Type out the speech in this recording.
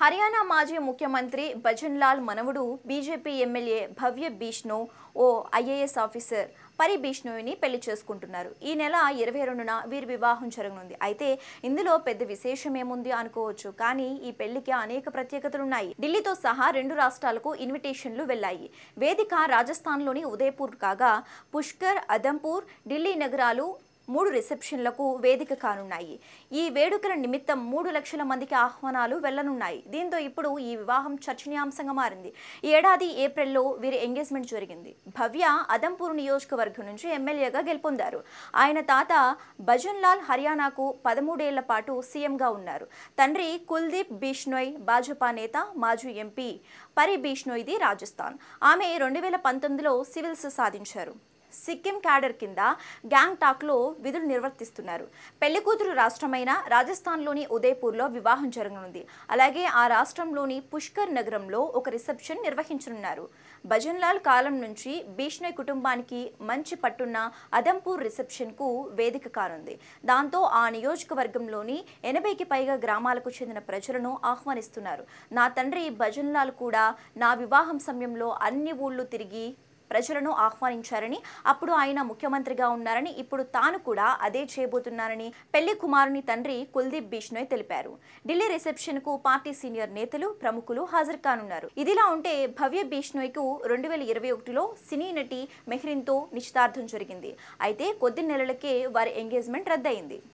హర్యానా మాజీ ముఖ్యమంత్రి భజన్లాల్ మనవుడు బీజేపీ ఎమ్మెల్యే భవ్య బీష్ను ఓ ఐఏఎస్ ఆఫీసర్ పరి బీష్ణుని పెళ్లి చేసుకుంటున్నారు ఈ నెల ఇరవై రెండున వీరి వివాహం జరగనుంది అయితే ఇందులో పెద్ద విశేషం ఏముంది అనుకోవచ్చు కానీ ఈ పెళ్లికి అనేక ప్రత్యేకతలు ఉన్నాయి ఢిల్లీతో సహా రెండు రాష్ట్రాలకు ఇన్విటేషన్లు వెళ్లాయి వేదిక రాజస్థాన్లోని ఉదయపూర్ కాగా పుష్కర్ అదంపూర్ ఢిల్లీ నగరాలు మూడు రిసెప్షన్లకు వేదిక కానున్నాయి ఈ వేడుకల నిమిత్తం మూడు లక్షల మందికి ఆహ్వానాలు వెళ్లనున్నాయి దీంతో ఇప్పుడు ఈ వివాహం చర్చనీయాంశంగా మారింది ఈ ఏడాది ఏప్రిల్లో వీరి ఎంగేజ్మెంట్ జరిగింది భవ్య అదంపూర్ నియోజకవర్గం నుంచి ఎమ్మెల్యేగా గెలుపొందారు ఆయన తాత భజన్లాల్ హర్యానాకు పదమూడేళ్ల పాటు సీఎంగా ఉన్నారు తండ్రి కుల్దీప్ బిష్నోయ్ భాజపా నేత మాజీ ఎంపీ పరి బిష్నోయ్ది రాజస్థాన్ ఆమె రెండు వేల పంతొమ్మిదిలో సివిల్స్ సాధించారు సిక్కిం క్యాడర్ కింద గ్యాంగ్ విధులు నిర్వర్తిస్తున్నారు పెళ్లి కూతురు రాష్ట్రమైన రాజస్థాన్లోని ఉదయపూర్లో వివాహం జరగనుంది అలాగే ఆ రాష్ట్రంలోని పుష్కర్ నగరంలో ఒక రిసెప్షన్ నిర్వహించనున్నారు భజన్లాల్ కాలం నుంచి భీష్ణయ్ కుటుంబానికి మంచి పట్టున్న అదంపూర్ రిసెప్షన్కు వేదిక కానుంది దాంతో ఆ నియోజకవర్గంలోని ఎనభైకి పైగా గ్రామాలకు చెందిన ప్రజలను ఆహ్వానిస్తున్నారు నా తండ్రి భజన్లాల్ కూడా నా వివాహం సమయంలో అన్ని ఊళ్ళు తిరిగి ప్రజలను ఆహ్వానించారని అప్పుడు ఆయన ముఖ్యమంత్రిగా ఉన్నారని ఇప్పుడు తాను కూడా అదే చేయబోతున్నారని పెళ్లి కుమారుని తండ్రి కుల్దీప్ బిష్నోయ్ తెలిపారు ఢిల్లీ రిసెప్షన్ కు పార్టీ సీనియర్ నేతలు ప్రముఖులు హాజరు కానున్నారు ఇదిలా ఉంటే భవ్య బిష్నోయ్ కు రెండు వేల ఇరవై ఒకటిలో సినీ నటి తో నిశ్చితార్థం జరిగింది అయితే కొద్ది నెలలకే వారి ఎంగేజ్మెంట్ రద్దయింది